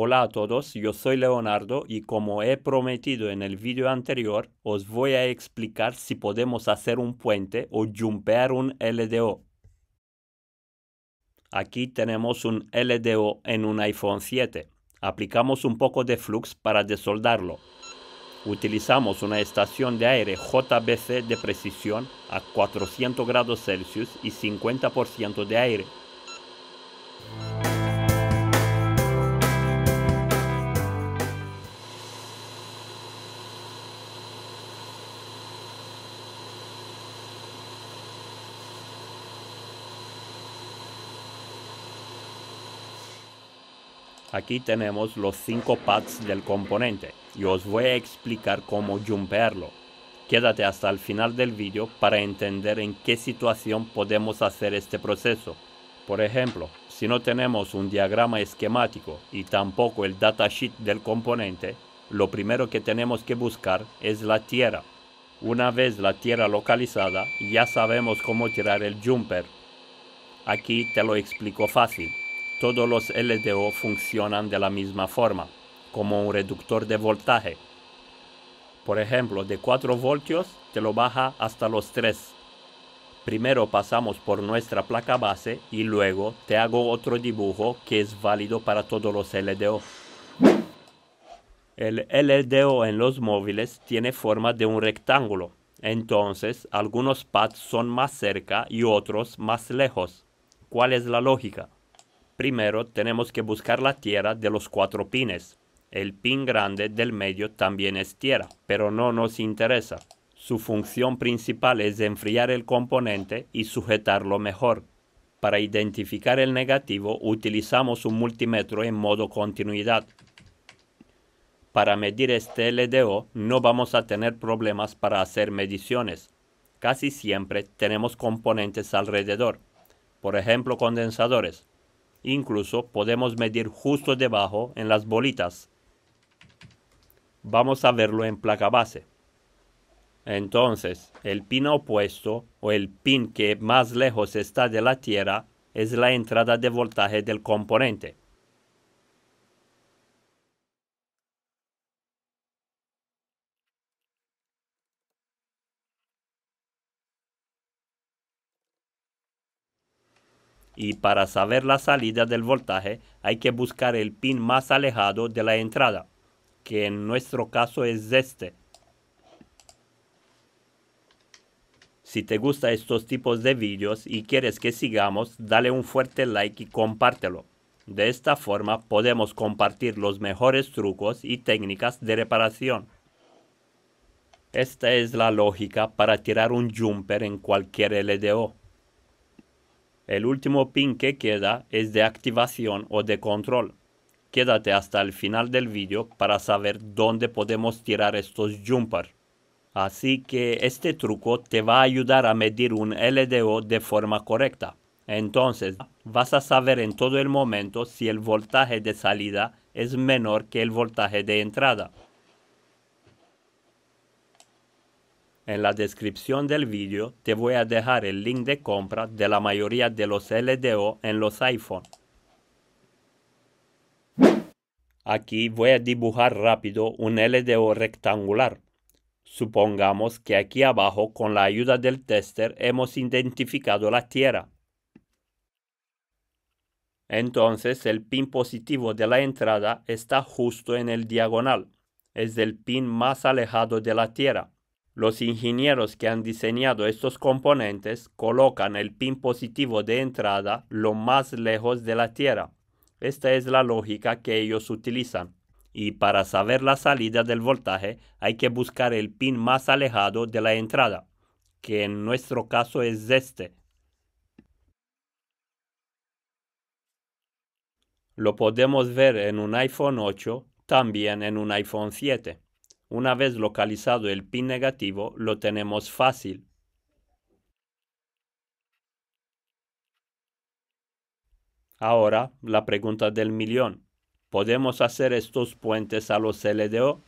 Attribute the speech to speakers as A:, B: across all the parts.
A: Hola a todos, yo soy Leonardo y como he prometido en el vídeo anterior, os voy a explicar si podemos hacer un puente o jumpear un LDO. Aquí tenemos un LDO en un iPhone 7. Aplicamos un poco de flux para desoldarlo. Utilizamos una estación de aire JBC de precisión a 400 grados Celsius y 50% de aire Aquí tenemos los cinco pads del componente y os voy a explicar cómo jumpearlo. Quédate hasta el final del vídeo para entender en qué situación podemos hacer este proceso. Por ejemplo, si no tenemos un diagrama esquemático y tampoco el datasheet del componente, lo primero que tenemos que buscar es la tierra. Una vez la tierra localizada, ya sabemos cómo tirar el jumper. Aquí te lo explico fácil todos los LDO funcionan de la misma forma, como un reductor de voltaje. Por ejemplo, de 4 voltios te lo baja hasta los 3. Primero pasamos por nuestra placa base y luego te hago otro dibujo que es válido para todos los LDO. El LDO en los móviles tiene forma de un rectángulo, entonces algunos pads son más cerca y otros más lejos. ¿Cuál es la lógica? Primero tenemos que buscar la tierra de los cuatro pines. El pin grande del medio también es tierra, pero no nos interesa. Su función principal es enfriar el componente y sujetarlo mejor. Para identificar el negativo utilizamos un multímetro en modo continuidad. Para medir este LDO no vamos a tener problemas para hacer mediciones. Casi siempre tenemos componentes alrededor, por ejemplo condensadores Incluso podemos medir justo debajo en las bolitas. Vamos a verlo en placa base. Entonces, el pin opuesto o el pin que más lejos está de la tierra es la entrada de voltaje del componente. y para saber la salida del voltaje hay que buscar el pin más alejado de la entrada, que en nuestro caso es este. Si te gustan estos tipos de vídeos y quieres que sigamos, dale un fuerte like y compártelo. De esta forma podemos compartir los mejores trucos y técnicas de reparación. Esta es la lógica para tirar un jumper en cualquier LDO. El último pin que queda es de activación o de control. Quédate hasta el final del vídeo para saber dónde podemos tirar estos jumper. Así que este truco te va a ayudar a medir un LDO de forma correcta. Entonces vas a saber en todo el momento si el voltaje de salida es menor que el voltaje de entrada. En la descripción del vídeo te voy a dejar el link de compra de la mayoría de los LDO en los iPhone. Aquí voy a dibujar rápido un LDO rectangular. Supongamos que aquí abajo con la ayuda del tester hemos identificado la tierra. Entonces el pin positivo de la entrada está justo en el diagonal. Es el pin más alejado de la tierra. Los ingenieros que han diseñado estos componentes colocan el pin positivo de entrada lo más lejos de la Tierra. Esta es la lógica que ellos utilizan. Y para saber la salida del voltaje hay que buscar el pin más alejado de la entrada, que en nuestro caso es este. Lo podemos ver en un iPhone 8, también en un iPhone 7. Una vez localizado el pin negativo, lo tenemos fácil. Ahora, la pregunta del millón. ¿Podemos hacer estos puentes a los LDO?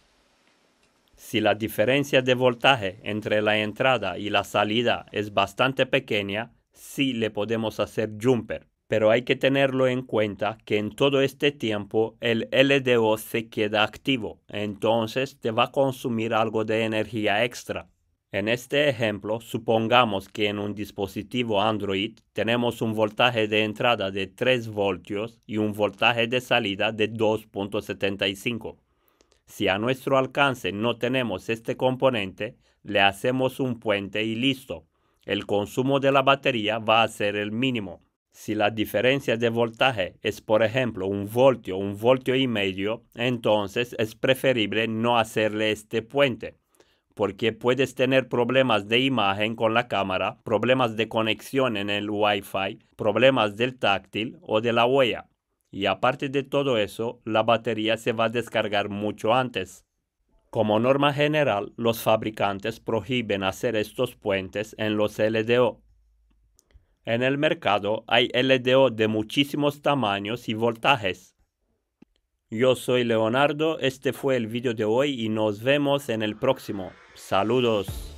A: Si la diferencia de voltaje entre la entrada y la salida es bastante pequeña, sí le podemos hacer jumper pero hay que tenerlo en cuenta que en todo este tiempo el LDO se queda activo, entonces te va a consumir algo de energía extra. En este ejemplo, supongamos que en un dispositivo Android tenemos un voltaje de entrada de 3 voltios y un voltaje de salida de 2.75. Si a nuestro alcance no tenemos este componente, le hacemos un puente y listo. El consumo de la batería va a ser el mínimo. Si la diferencia de voltaje es, por ejemplo, un voltio un voltio y medio, entonces es preferible no hacerle este puente, porque puedes tener problemas de imagen con la cámara, problemas de conexión en el Wi-Fi, problemas del táctil o de la huella. Y aparte de todo eso, la batería se va a descargar mucho antes. Como norma general, los fabricantes prohíben hacer estos puentes en los LDO, en el mercado hay LDO de muchísimos tamaños y voltajes. Yo soy Leonardo, este fue el vídeo de hoy y nos vemos en el próximo. Saludos.